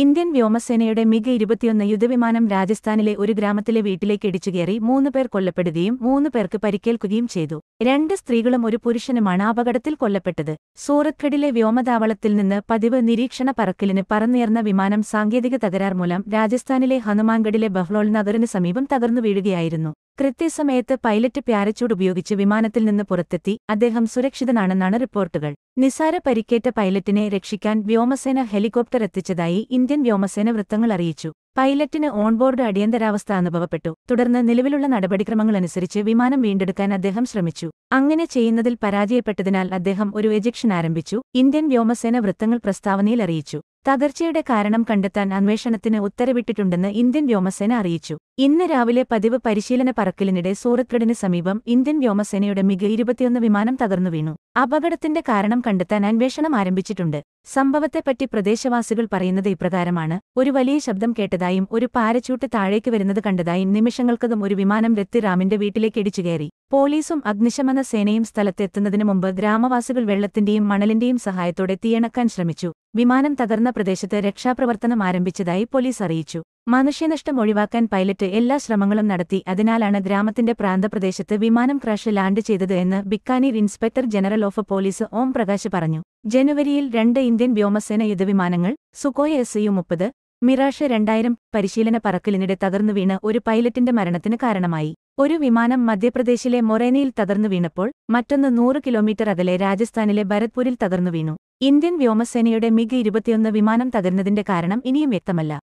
Indian വ്യോമസേനയുടെ MiG ഇരുപത്തിയൊന്ന് യുദ്ധവിമാനം രാജസ്ഥാനിലെ ഒരു ഗ്രാമത്തിലെ വീട്ടിലേക്ക് ഇടിച്ചുകയറി മൂന്ന് പേർ കൊല്ലപ്പെടുകയും മൂന്ന് പേർക്ക് പരിക്കേൽക്കുകയും ചെയ്തു രണ്ട് സ്ത്രീകളും ഒരു പുരുഷനുമാണ് അപകടത്തിൽ കൊല്ലപ്പെട്ടത് സൂറത്ഖഡിലെ വ്യോമതാവളത്തിൽ നിന്ന് പതിവ് നിരീക്ഷണ പറക്കലിന് പറന്നുയർന്ന വിമാനം സാങ്കേതിക തകരാർ മൂലം രാജസ്ഥാനിലെ ഹനുമാൻഗഡിലെ ബഹ്ലോൾ നഗറിന് സമീപം തകർന്നു വീഴുകയായിരുന്നു കൃത്യസമയത്ത് പൈലറ്റ് പാരച്യൂട്ട് ഉപയോഗിച്ച് വിമാനത്തിൽ നിന്ന് പുറത്തെത്തി അദ്ദേഹം സുരക്ഷിതനാണെന്നാണ് റിപ്പോർട്ടുകൾ നിസാര പരിക്കേറ്റ പൈലറ്റിനെ രക്ഷിക്കാൻ വ്യോമസേന ഹെലികോപ്റ്റർ എത്തിച്ചതായി ഇന്ത്യൻ വ്യോമസേന വൃത്തങ്ങൾ അറിയിച്ചു പൈലറ്റിന് ഓൺബോർഡ് അടിയന്തരാവസ്ഥ അനുഭവപ്പെട്ടു തുടർന്ന് നിലവിലുള്ള നടപടിക്രമങ്ങളനുസരിച്ച് വിമാനം വീണ്ടെടുക്കാൻ അദ്ദേഹം ശ്രമിച്ചു അങ്ങനെ ചെയ്യുന്നതിൽ പരാജയപ്പെട്ടതിനാൽ അദ്ദേഹം ഒരു എജക്ഷൻ ആരംഭിച്ചു ഇന്ത്യൻ വ്യോമസേന വൃത്തങ്ങൾ പ്രസ്താവനയിൽ അറിയിച്ചു തകർച്ചയുടെ കാരണം കണ്ടെത്താൻ അന്വേഷണത്തിന് ഉത്തരവിട്ടിട്ടുണ്ടെന്ന് ഇന്ത്യൻ വ്യോമസേന അറിയിച്ചു ഇന്ന് രാവിലെ പതിവ് പരിശീലന പറക്കലിനിടെ സൂറത്ഗഡിന് സമീപം ഇന്ത്യൻ വ്യോമസേനയുടെ മിഗ് ഇരുപത്തിയൊന്ന് വിമാനം തകർന്നു വീണു അപകടത്തിന്റെ കാരണം കണ്ടെത്താൻ അന്വേഷണം ആരംഭിച്ചിട്ടുണ്ട് സംഭവത്തെപ്പറ്റി പ്രദേശവാസികൾ പറയുന്നത് ഇപ്രകാരമാണ് ഒരു വലിയ ശബ്ദം കേട്ടതായും ഒരു പാരച്യൂട്ട് താഴേക്ക് വരുന്നത് കണ്ടതായും നിമിഷങ്ങൾക്കതും ഒരു വിമാനം രത്തിറാമിന്റെ വീട്ടിലേക്ക് ഇടിച്ചുകയറി പോലീസും അഗ്നിശമന സേനയും സ്ഥലത്തെത്തുന്നതിനു മുമ്പ് ഗ്രാമവാസികൾ വെള്ളത്തിന്റെയും മണലിന്റെയും സഹായത്തോടെ തീയണക്കാൻ ശ്രമിച്ചു വിമാനം തകർന്ന പ്രദേശത്ത് രക്ഷാപ്രവർത്തനം ആരംഭിച്ചതായി പോലീസ് അറിയിച്ചു മനുഷ്യനഷ്ടം ഒഴിവാക്കാൻ പൈലറ്റ് എല്ലാ ശ്രമങ്ങളും നടത്തി അതിനാലാണ് ഗ്രാമത്തിന്റെ പ്രാന്തപ്രദേശത്ത് വിമാനം ക്രാഷ് ലാൻഡ് ചെയ്തത് എന്ന് Bikaner inspector general of police Om Prakash പറഞ്ഞു ജനുവരിയിൽ രണ്ട് ഇന്ത്യൻ വ്യോമസേന യുദ്ധവിമാനങ്ങൾ സുക്കോയ എസ് യു മുപ്പത് മിറാഷ രണ്ടായിരം പരിശീലന പറക്കലിനിടെ തകർന്നു വീണ് ഒരു പൈലറ്റിന്റെ മരണത്തിന് കാരണമായി ഒരു വിമാനം മധ്യപ്രദേശിലെ മൊറേനയിൽ തകർന്നു വീണപ്പോൾ മറ്റൊന്ന് നൂറ് കിലോമീറ്റർ അകലെ രാജസ്ഥാനിലെ ഭരത്പൂരിൽ തകർന്നു വീണു ഇന്ത്യൻ വ്യോമസേനയുടെ മിഗ് ഇരുപത്തിയൊന്ന് വിമാനം തകർന്നതിന്റെ കാരണം ഇനിയും വ്യക്തമല്ല